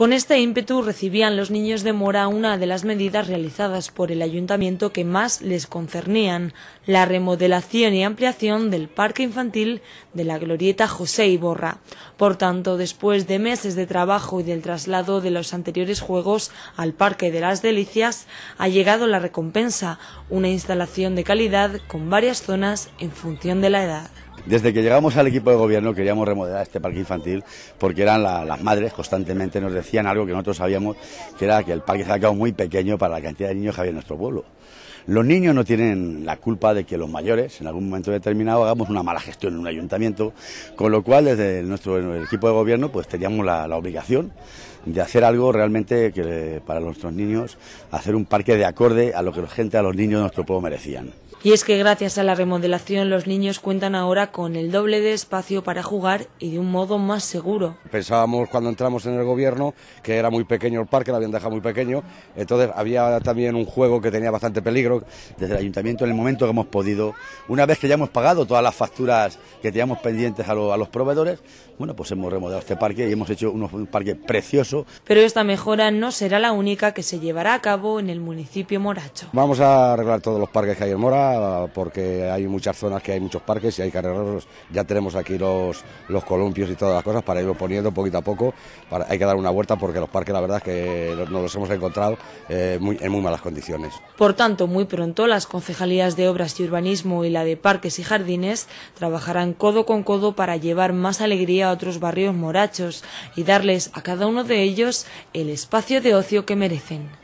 Con este ímpetu recibían los niños de Mora una de las medidas realizadas por el ayuntamiento que más les concernían, la remodelación y ampliación del parque infantil de la glorieta José Iborra. Por tanto, después de meses de trabajo y del traslado de los anteriores juegos al Parque de las Delicias, ha llegado la recompensa, una instalación de calidad con varias zonas en función de la edad. Desde que llegamos al equipo de gobierno queríamos remodelar este parque infantil porque eran las madres constantemente nos decían algo que nosotros sabíamos, que era que el parque se ha quedado muy pequeño para la cantidad de niños que había en nuestro pueblo. Los niños no tienen la culpa de que los mayores, en algún momento determinado, hagamos una mala gestión en un ayuntamiento, con lo cual desde nuestro equipo de gobierno pues teníamos la, obligación de hacer algo realmente que para nuestros niños, hacer un parque de acorde a lo que la gente, a los niños de nuestro pueblo merecían. Y es que gracias a la remodelación los niños cuentan ahora con el doble de espacio para jugar y de un modo más seguro. Pensábamos cuando entramos en el gobierno que era muy pequeño el parque, lo habían dejado muy pequeño, entonces había también un juego que tenía bastante peligro. Desde el ayuntamiento, en el momento que hemos podido, una vez que ya hemos pagado todas las facturas que teníamos pendientes a, los proveedores, bueno, pues hemos remodelado este parque y hemos hecho un parque precioso. Pero esta mejora no será la única que se llevará a cabo en el municipio moracho. Vamos a arreglar todos los parques que hay en Mora, porque hay muchas zonas que hay muchos parques y hay que ya tenemos aquí los, los columpios y todas las cosas para irlo poniendo poquito a poco. Para, hay que dar una vuelta porque los parques, la verdad, es que nos los hemos encontrado eh, en muy malas condiciones. Por tanto, muy pronto las concejalías de Obras y Urbanismo y la de Parques y Jardines trabajarán codo con codo para llevar más alegría a otros barrios morachos y darles a cada uno de ellos el espacio de ocio que merecen.